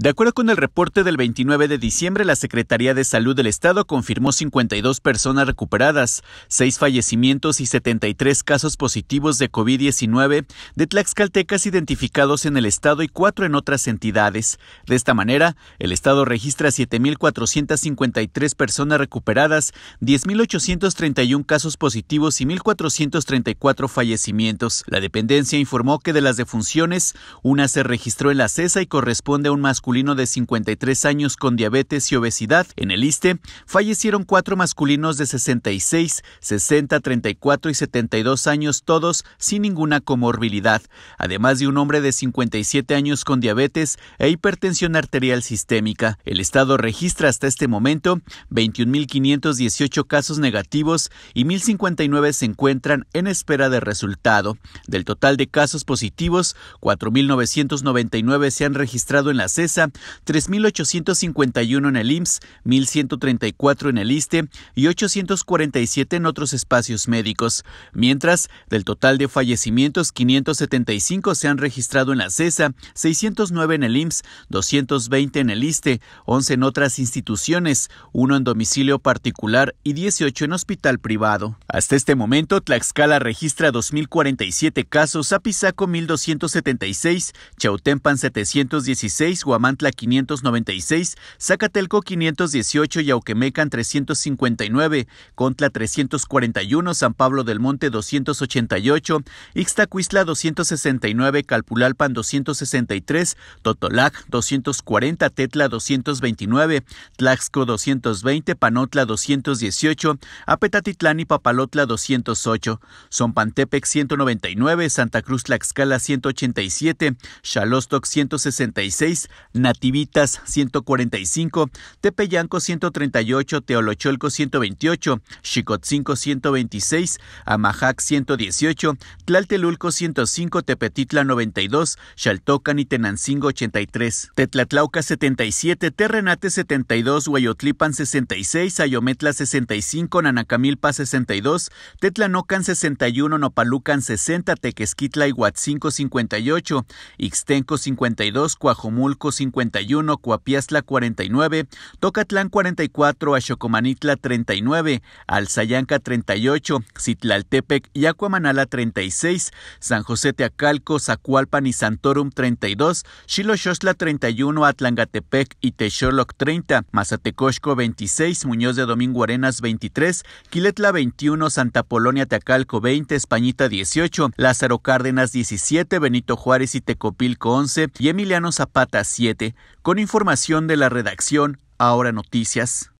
De acuerdo con el reporte del 29 de diciembre, la Secretaría de Salud del Estado confirmó 52 personas recuperadas, 6 fallecimientos y 73 casos positivos de COVID-19 de tlaxcaltecas identificados en el Estado y 4 en otras entidades. De esta manera, el Estado registra 7.453 personas recuperadas, 10.831 casos positivos y 1.434 fallecimientos. La dependencia informó que de las defunciones, una se registró en la CESA y corresponde a un masculino masculino de 53 años con diabetes y obesidad. En el ISTE fallecieron cuatro masculinos de 66, 60, 34 y 72 años, todos sin ninguna comorbilidad, además de un hombre de 57 años con diabetes e hipertensión arterial sistémica. El Estado registra hasta este momento 21.518 casos negativos y 1.059 se encuentran en espera de resultado. Del total de casos positivos, 4.999 se han registrado en la CESA 3.851 en el IMSS, 1.134 en el ISTE y 847 en otros espacios médicos. Mientras, del total de fallecimientos, 575 se han registrado en la CESA, 609 en el IMSS, 220 en el ISTE, 11 en otras instituciones, 1 en domicilio particular y 18 en hospital privado. Hasta este momento, Tlaxcala registra 2.047 casos, Apizaco 1.276, Chautempan 716, Guamán Tla 596, Zacatelco 518 y 359, Contla 341, San Pablo del Monte 288, Ixtacuistla 269, Calpulalpan 263, Totolac 240, Tetla 229, Tlaxco 220, Panotla 218, Apetatitlán y Papalotla 208, Zompantepec 199, Santa Cruz Tlaxcala 187, Chalostoc 166, Nativitas 145, Tepeyanco 138, Teolocholco 128, Xicotzinco 126, Amajac 118, Tlaltelulco 105, Tepetitla 92, Xaltocan y Tenancingo 83, Tetlatlauca 77, Terrenate 72, Huayotlipan 66, Ayometla 65, Nanacamilpa 62, Tetlanocan 61, Nopalucan 60, Tequesquitla y Huatzinco 58, Ixtenco 52, Cuajomulco 51, Cuapiazla 49, Tocatlán 44, Ashokomanitla 39, Alzayanca 38, Citlaltepec y Acuamanala 36, San José Teacalco, Zacualpan y Santorum 32, Xiloxosla 31, Atlangatepec y Texoloc 30, Mazatecosco 26, Muñoz de Domingo Arenas 23, Quiletla 21, Santa Polonia Teacalco 20, Españita 18, Lázaro Cárdenas 17, Benito Juárez y Tecopilco 11 y Emiliano Zapata 7 con información de la redacción Ahora Noticias.